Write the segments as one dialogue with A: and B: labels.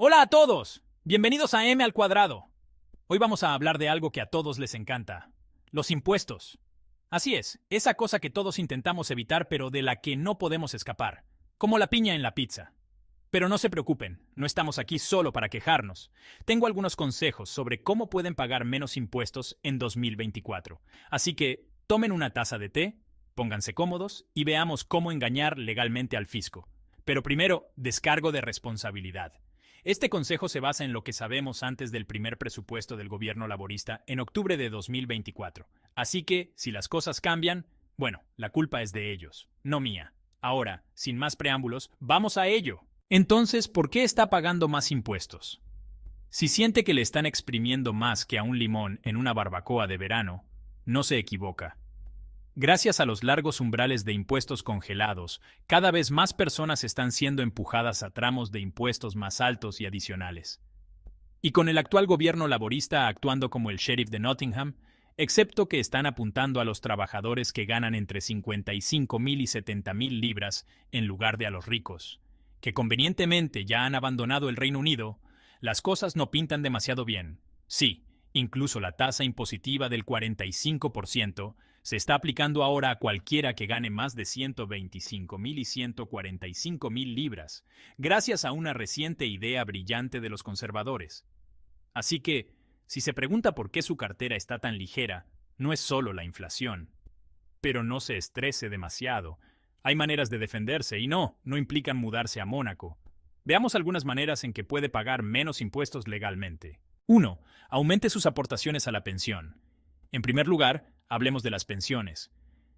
A: Hola a todos, bienvenidos a M al cuadrado. Hoy vamos a hablar de algo que a todos les encanta, los impuestos. Así es, esa cosa que todos intentamos evitar pero de la que no podemos escapar, como la piña en la pizza. Pero no se preocupen, no estamos aquí solo para quejarnos. Tengo algunos consejos sobre cómo pueden pagar menos impuestos en 2024. Así que tomen una taza de té, pónganse cómodos y veamos cómo engañar legalmente al fisco. Pero primero, descargo de responsabilidad. Este consejo se basa en lo que sabemos antes del primer presupuesto del gobierno laborista en octubre de 2024. Así que, si las cosas cambian, bueno, la culpa es de ellos, no mía. Ahora, sin más preámbulos, vamos a ello. Entonces, ¿por qué está pagando más impuestos? Si siente que le están exprimiendo más que a un limón en una barbacoa de verano, no se equivoca. Gracias a los largos umbrales de impuestos congelados, cada vez más personas están siendo empujadas a tramos de impuestos más altos y adicionales. Y con el actual gobierno laborista actuando como el sheriff de Nottingham, excepto que están apuntando a los trabajadores que ganan entre 55.000 y 70.000 libras en lugar de a los ricos, que convenientemente ya han abandonado el Reino Unido, las cosas no pintan demasiado bien. Sí, incluso la tasa impositiva del 45% se está aplicando ahora a cualquiera que gane más de 125.000 y 145.000 libras, gracias a una reciente idea brillante de los conservadores. Así que, si se pregunta por qué su cartera está tan ligera, no es solo la inflación. Pero no se estrese demasiado. Hay maneras de defenderse y no, no implican mudarse a Mónaco. Veamos algunas maneras en que puede pagar menos impuestos legalmente. 1. Aumente sus aportaciones a la pensión. En primer lugar, hablemos de las pensiones.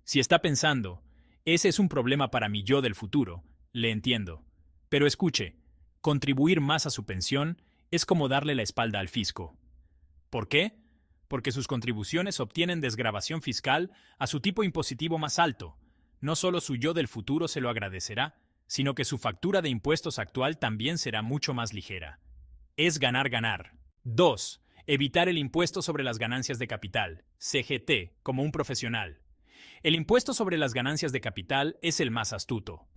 A: Si está pensando, ese es un problema para mi yo del futuro, le entiendo. Pero escuche, contribuir más a su pensión es como darle la espalda al fisco. ¿Por qué? Porque sus contribuciones obtienen desgravación fiscal a su tipo impositivo más alto. No solo su yo del futuro se lo agradecerá, sino que su factura de impuestos actual también será mucho más ligera. Es ganar, ganar. 2. Evitar el impuesto sobre las ganancias de capital, CGT, como un profesional. El impuesto sobre las ganancias de capital es el más astuto.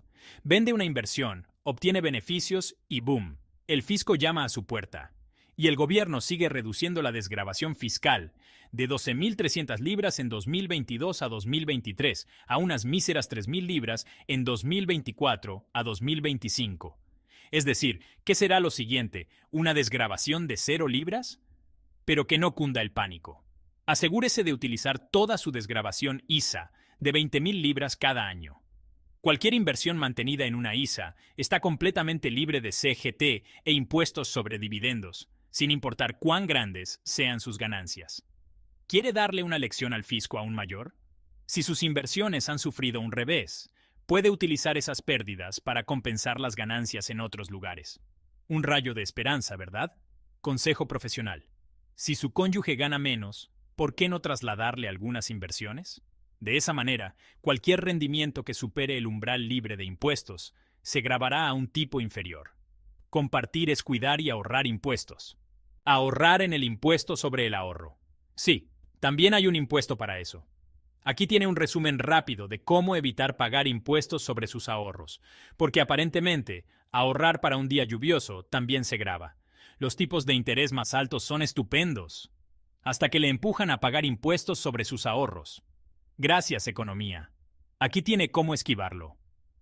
A: Vende una inversión, obtiene beneficios y boom, el fisco llama a su puerta. Y el gobierno sigue reduciendo la desgrabación fiscal de 12.300 libras en 2022 a 2023 a unas míseras 3.000 libras en 2024 a 2025. Es decir, ¿qué será lo siguiente? ¿Una desgrabación de cero libras? pero que no cunda el pánico. Asegúrese de utilizar toda su desgrabación ISA de 20.000 libras cada año. Cualquier inversión mantenida en una ISA está completamente libre de CGT e impuestos sobre dividendos, sin importar cuán grandes sean sus ganancias. ¿Quiere darle una lección al fisco aún mayor? Si sus inversiones han sufrido un revés, puede utilizar esas pérdidas para compensar las ganancias en otros lugares. Un rayo de esperanza, ¿verdad? Consejo profesional. Si su cónyuge gana menos, ¿por qué no trasladarle algunas inversiones? De esa manera, cualquier rendimiento que supere el umbral libre de impuestos se grabará a un tipo inferior. Compartir es cuidar y ahorrar impuestos. Ahorrar en el impuesto sobre el ahorro. Sí, también hay un impuesto para eso. Aquí tiene un resumen rápido de cómo evitar pagar impuestos sobre sus ahorros, porque aparentemente ahorrar para un día lluvioso también se graba los tipos de interés más altos son estupendos, hasta que le empujan a pagar impuestos sobre sus ahorros. Gracias, economía. Aquí tiene cómo esquivarlo.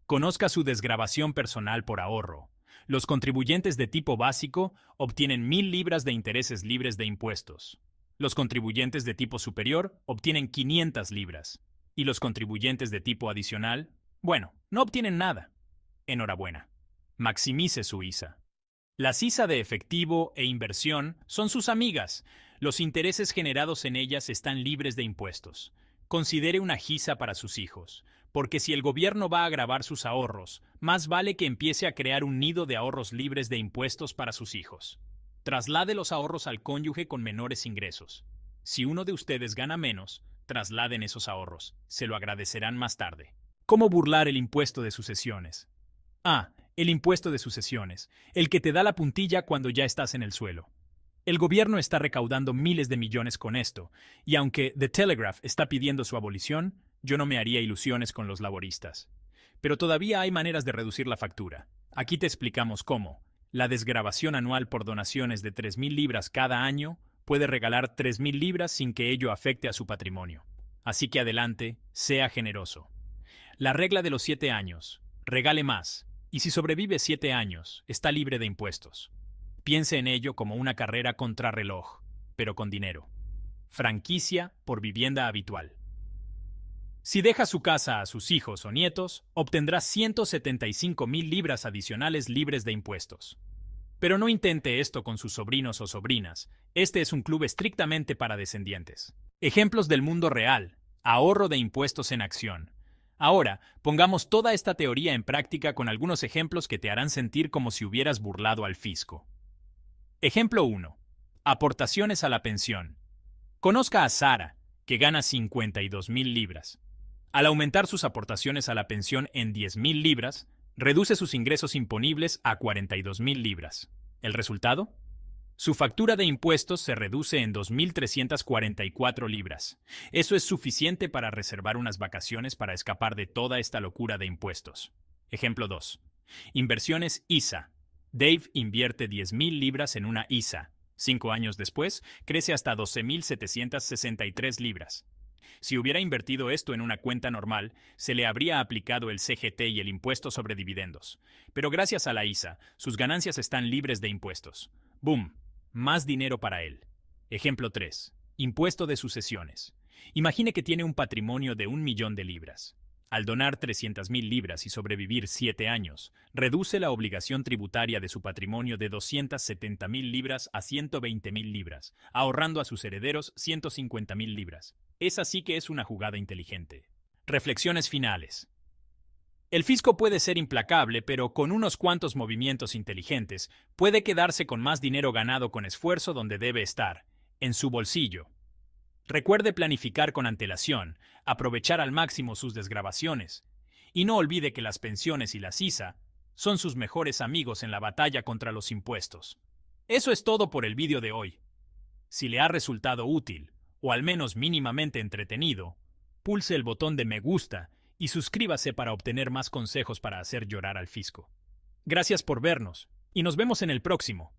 A: Conozca su desgrabación personal por ahorro. Los contribuyentes de tipo básico obtienen mil libras de intereses libres de impuestos. Los contribuyentes de tipo superior obtienen 500 libras. Y los contribuyentes de tipo adicional, bueno, no obtienen nada. Enhorabuena. Maximice su ISA. La sisa de efectivo e inversión son sus amigas. Los intereses generados en ellas están libres de impuestos. Considere una gisa para sus hijos, porque si el gobierno va a agravar sus ahorros, más vale que empiece a crear un nido de ahorros libres de impuestos para sus hijos. Traslade los ahorros al cónyuge con menores ingresos. Si uno de ustedes gana menos, trasladen esos ahorros. Se lo agradecerán más tarde. ¿Cómo burlar el impuesto de sucesiones? Ah el impuesto de sucesiones, el que te da la puntilla cuando ya estás en el suelo. El gobierno está recaudando miles de millones con esto, y aunque The Telegraph está pidiendo su abolición, yo no me haría ilusiones con los laboristas. Pero todavía hay maneras de reducir la factura. Aquí te explicamos cómo. La desgrabación anual por donaciones de 3.000 libras cada año puede regalar 3.000 libras sin que ello afecte a su patrimonio. Así que adelante, sea generoso. La regla de los siete años. Regale más, y si sobrevive siete años, está libre de impuestos. Piense en ello como una carrera contrarreloj, pero con dinero. Franquicia por vivienda habitual. Si deja su casa a sus hijos o nietos, obtendrá 175 mil libras adicionales libres de impuestos. Pero no intente esto con sus sobrinos o sobrinas. Este es un club estrictamente para descendientes. Ejemplos del mundo real. Ahorro de impuestos en acción. Ahora, pongamos toda esta teoría en práctica con algunos ejemplos que te harán sentir como si hubieras burlado al fisco. Ejemplo 1. Aportaciones a la pensión. Conozca a Sara, que gana 52.000 libras. Al aumentar sus aportaciones a la pensión en 10.000 libras, reduce sus ingresos imponibles a 42.000 libras. ¿El resultado? Su factura de impuestos se reduce en 2.344 libras. Eso es suficiente para reservar unas vacaciones para escapar de toda esta locura de impuestos. Ejemplo 2. Inversiones ISA. Dave invierte 10.000 libras en una ISA. Cinco años después, crece hasta 12.763 libras. Si hubiera invertido esto en una cuenta normal, se le habría aplicado el CGT y el impuesto sobre dividendos. Pero gracias a la ISA, sus ganancias están libres de impuestos. ¡Boom! más dinero para él. Ejemplo 3. Impuesto de sucesiones. Imagine que tiene un patrimonio de un millón de libras. Al donar 300.000 libras y sobrevivir siete años, reduce la obligación tributaria de su patrimonio de 270.000 libras a 120.000 libras, ahorrando a sus herederos 150.000 libras. Es así que es una jugada inteligente. Reflexiones finales. El fisco puede ser implacable, pero con unos cuantos movimientos inteligentes, puede quedarse con más dinero ganado con esfuerzo donde debe estar, en su bolsillo. Recuerde planificar con antelación, aprovechar al máximo sus desgrabaciones, y no olvide que las pensiones y la CISA son sus mejores amigos en la batalla contra los impuestos. Eso es todo por el vídeo de hoy. Si le ha resultado útil, o al menos mínimamente entretenido, pulse el botón de me gusta y suscríbase para obtener más consejos para hacer llorar al fisco. Gracias por vernos y nos vemos en el próximo.